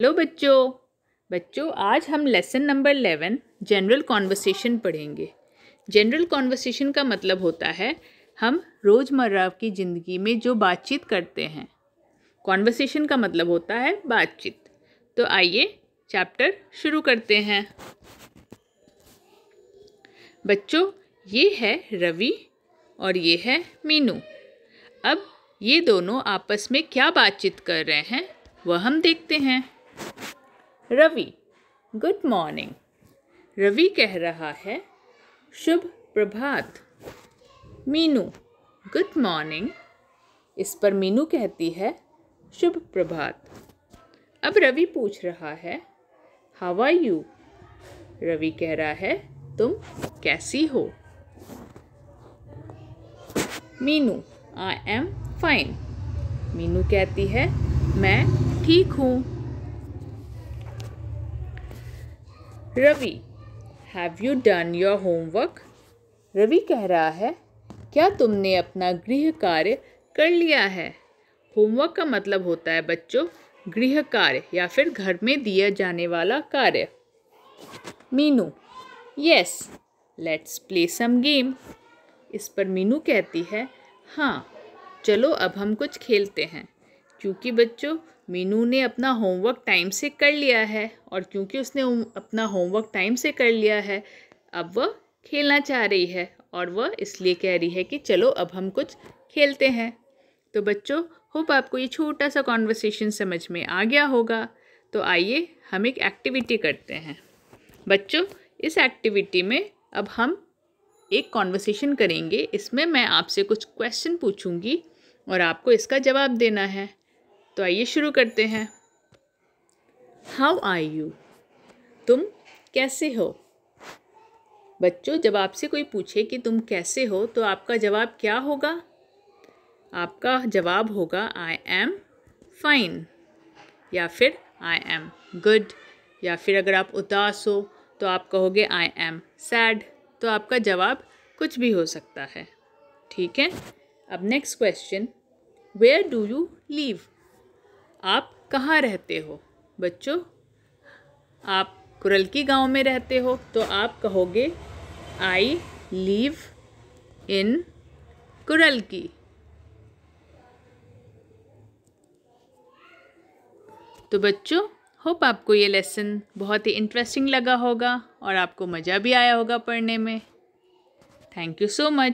hello बच्चों बच्चों आज हम lesson number eleven general conversation पढ़ेंगे जनरल कॉन्वर्सेशन का मतलब होता है हम रोज़मर्रा की ज़िंदगी में जो बातचीत करते हैं कॉन्वर्सेशन का मतलब होता है बातचीत तो आइए चैप्टर शुरू करते हैं बच्चों ये है रवि और ये है मीनू अब ये दोनों आपस में क्या बातचीत कर रहे हैं वह हम देखते हैं रवि गुड मॉर्निंग रवि कह रहा है शुभ प्रभात मीनू गुड मॉर्निंग इस पर मीनू कहती है शुभ प्रभात अब रवि पूछ रहा है हाउ आर यू रवि कह रहा है तुम कैसी हो Meenu I am fine Meenu कहती है मैं ठीक हूँ Ravi have you done your homework Ravi कह रहा है क्या तुमने अपना गृह कार्य कर लिया है होमवर्क का मतलब होता है बच्चों गृह कार्य या फिर घर में दिया जाने वाला कार्य Meenu yes let's play some game इस पर मीनू कहती है हाँ चलो अब हम कुछ खेलते हैं क्योंकि बच्चों मीनू ने अपना होमवर्क टाइम से कर लिया है और क्योंकि उसने अपना होमवर्क टाइम से कर लिया है अब वह खेलना चाह रही है और वह इसलिए कह रही है कि चलो अब हम कुछ खेलते हैं तो बच्चों होप आपको ये छोटा सा कॉन्वर्सेशन समझ में आ गया होगा तो आइए हम एक एक्टिविटी करते हैं बच्चों इस एक्टिविटी में अब हम एक कॉन्वर्सेशन करेंगे इसमें मैं आपसे कुछ क्वेश्चन पूछूंगी और आपको इसका जवाब देना है तो आइए शुरू करते हैं हाउ आर यू तुम कैसे हो बच्चों जब आपसे कोई पूछे कि तुम कैसे हो तो आपका जवाब क्या होगा आपका जवाब होगा आई एम फाइन या फिर आई एम गुड या फिर अगर आप उदास हो तो आप कहोगे आई एम सैड तो आपका जवाब कुछ भी हो सकता है ठीक है अब next question where do you live आप कहाँ रहते हो बच्चों आप कुरलकी गांव में रहते हो तो आप कहोगे आई लिव इन कुरलकी तो बच्चों होप आपको ये लेसन बहुत ही इंटरेस्टिंग लगा होगा और आपको मज़ा भी आया होगा पढ़ने में थैंक यू सो मच